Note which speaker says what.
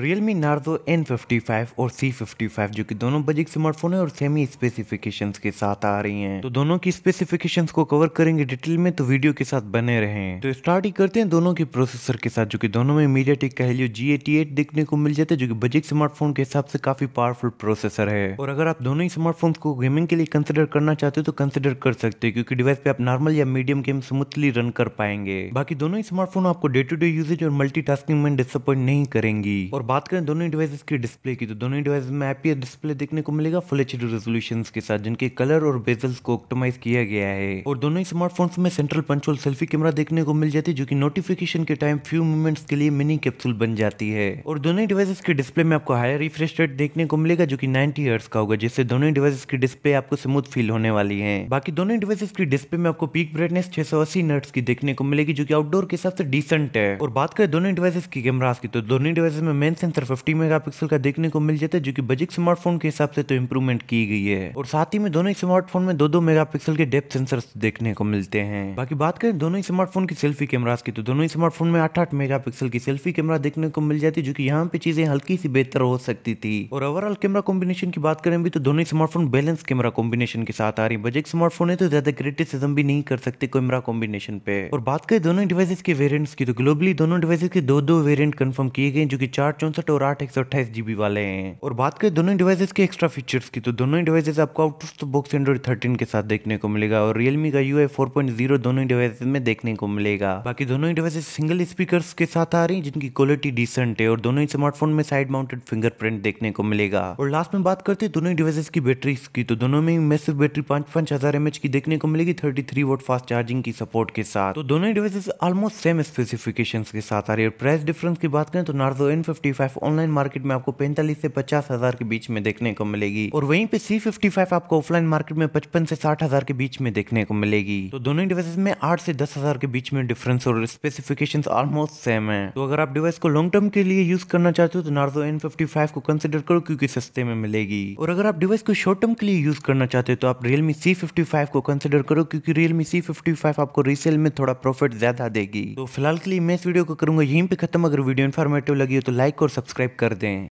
Speaker 1: Realme Narzo N55 और C55 जो कि दोनों बजट स्मार्टफोन है और सेमी स्पेसिफिकेशंस के साथ आ रही हैं तो दोनों की स्पेसिफिकेशंस को कवर करेंगे डिटेल में तो वीडियो के साथ बने रहें तो स्टार्ट ही करते हैं दोनों के प्रोसेसर के साथ जो कि दोनों में मीडिया टेक का हेलियो जी देखने को मिल जाता है जो कि बजट स्मार्टफोन के हिसाब से काफी पावरफुल प्रोसेसर है और अगर आप दोनों ही स्मार्टफोन को गेमिंग के लिए कंसिडर करना चाहते हो तो कंसिडर कर सकते हो क्योंकि डिवाइस पे आप नॉर्मल या मीडियम गेम स्मूथली रन कर पाएंगे बाकी दोनों ही स्मार्टफोन आपको डे टू डे यूजेज और मल्टी में डिसअपॉइंट नहीं करेंगी और बात करें दोनों डिवाइसेस की डिस्प्ले की तो दोनों डिवाइस में आईपीएस डिस्प्ले देखने को मिलेगा फुल एच रेजोल्यूशन के साथ जिनके कलर और बेजल्स को ऑप्टोमाइज किया गया है और दोनों ही स्मार्टफोन्स में सेंट्रल पंचोल सेल्फी कैमरा देखने को मिल जाती है जो कि नोटिफिकेशन के टाइम फ्यू मूवमेंट्स के लिए मिनी कैप्सूल बन जाती है और दोनों डिवाइसेस के डिस्प्ले में आपको हायर रिफ्रेश रेट देखने को मिलेगा जो कि नाइनटी हर्ट्स का होगा जिससे दोनों ही डिवाइसेस की डिस्प्ले आपको स्मूथ फील होने वाली है बाकी दोनों डिवाइसेस की डिस्प्ले में आपको पीक ब्राइटनेस छह सौ अस्सी नर्ट्स की देखने को मिलेगी जो कि आउटडोर के हिसाब से डिसेंट है और बात करें दोनों डिवाइसेस की कैमरास की तो दोनों डिवाइसेस में मेन सेंसर 50 मेगापिक्सल का देखने को मिल जाता है जो कि बजट स्मार्टफोन के हिसाब से तो इम्प्रूवमेंट की गई है और साथ ही में दोनों स्मार्टफोन में दो दो मेगापिक्सल के डेप्थ सेंसर देखने को मिलते हैं बाकी बात करें दोनों स्मार्टफोन की सेल्फी कैमराज की तो दोनों स्मार्टफोन में आठ आठ मेगा की सेल्फी कैमरा देखने को मिल जाती है जो की यहाँ पे चीजें हल्की सी बेहतर हो सकती थी और ओवरऑल कैमरा कॉम्बिनेशन की बात करें भी तो दोनों स्मार्टफोन बैलेंस कैमरा कॉम्बिनेशन के साथ आ रही बजट स्मार्टफोन है तो ज्यादा क्रिटिसिज्म भी नहीं कर सकते कैमरा कॉम्बिनेशन पे और बात करें दोनों डिवाइसेस के वेरिएंट्स की तो ग्लोबली दोनों डिवाइसेस के दो दो वेरिएंट कंफर्म किए गए जो कि चार चौसठ और आठ एक सौ अट्ठाईस जीबी वाले हैं और बात करें दोनों डिवाइसेस के एक्स्ट्रा फीचर्स की तो दोनों डिवाइसेस आपको out of box Android thirteen के साथ देखने को मिलेगा और रियलमी का U I four point zero दोनों डिवाइसेज में देखने को मिलेगा बाकी दोनों डिवाइसेज सिंगल स्पीकर के साथ आ रही है जिनकी क्वालिटी डिसेंट है और दोनों ही स्मार्टफोन में साइड माउंटेड फिंगरप्रिंट देखने को मिलेगा और लास्ट में बात करते हैं दोनों डिवाइसेज की बैटरीज की तो दोनों में मैसिव बैटरी पांच पांच हजार एमएच की देखने को मिलेगी thirty three watt fast charging की सपोर्ट के साथ तो दोनों डिवाइसेज ऑलमोस्ट सेम स्पेसिफिकेशन के साथ आ रही है प्राइस डिफरेंस की बात करें तो Narzo N fifty C55 online market में आपको पैंतालीस से पचास हजार के बीच में देखने को मिलेगी और वहीं पे C55 आपको ऑफलाइन मार्केट में पचपन से साठ हजार के बीच में देखने को मिलेगी तो दोनों डिवाइस में आठ से दस हजार के बीच में डिफरेंस और स्पेसिफिकेशन ऑलमोस्ट सेम है तो अगर आप डिवाइस को लॉन्ग टर्म के लिए यूज करना चाहते हो तो नार्जो एन को कंसिडर करो क्योंकि सस्ते में मिलेगी और अगर आप डिवाइस को शॉर्ट टर्म के लिए यूज करना चाहते हो तो आप रियलमी सी को कंसिडर करो क्योंकि रियलमी सी आपको रीसेल में थोड़ा प्रॉफिट ज्यादा देगी तो फिलहाल के लिए मैं इस वीडियो को करूंगा यहीं पे खत्म अगर वीडियो इन्फॉर्मेटिव लगी हो तो लाइक को सब्सक्राइब कर दें